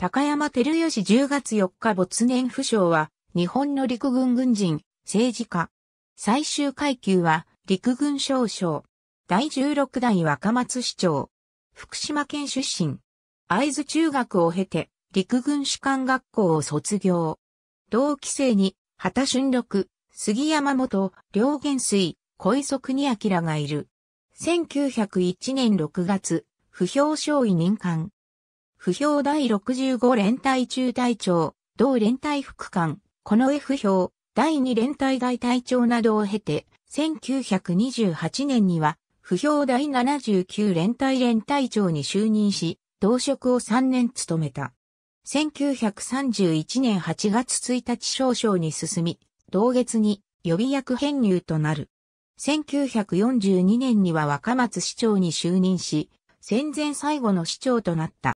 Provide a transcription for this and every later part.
高山照義10月4日没年不詳は、日本の陸軍軍人、政治家。最終階級は、陸軍少将。第16代若松市長。福島県出身。会津中学を経て、陸軍士官学校を卒業。同期生に、畑春六、杉山元、両元水、小磯国明がいる。1901年6月、不評少尉任官。不評第65連隊中隊長、同連隊副官、この F 表、第2連隊大隊長などを経て、1928年には、不評第79連隊連隊長に就任し、同職を3年務めた。1931年8月1日少々に進み、同月に予備役編入となる。1942年には若松市長に就任し、戦前最後の市長となった。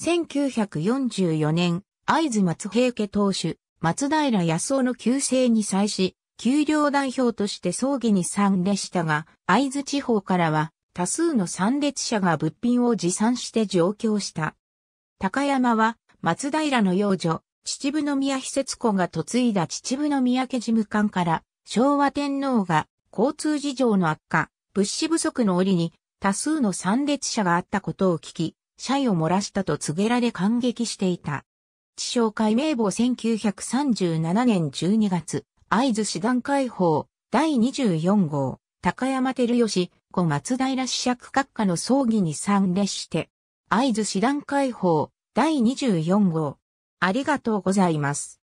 1944年、会津松平家当主、松平康夫の旧姓に際し、給料代表として葬儀に参列したが、会津地方からは多数の参列者が物品を持参して上京した。高山は松平の養女、秩父宮秘設子が嫁いだ秩父宮家事務官から昭和天皇が交通事情の悪化、物資不足の折に多数の参列者があったことを聞き、謝意を漏らしたと告げられ感激していた。地商会名簿1937年12月、会津師団解放、第24号、高山照義、小松平子爵閣下の葬儀に参列して、会津師団解放、第24号、ありがとうございます。